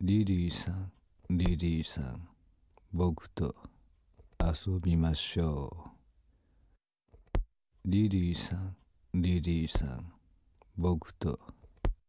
リリーさん、リリーさん、僕と遊びましょう。リリーさん、リリーさん、僕と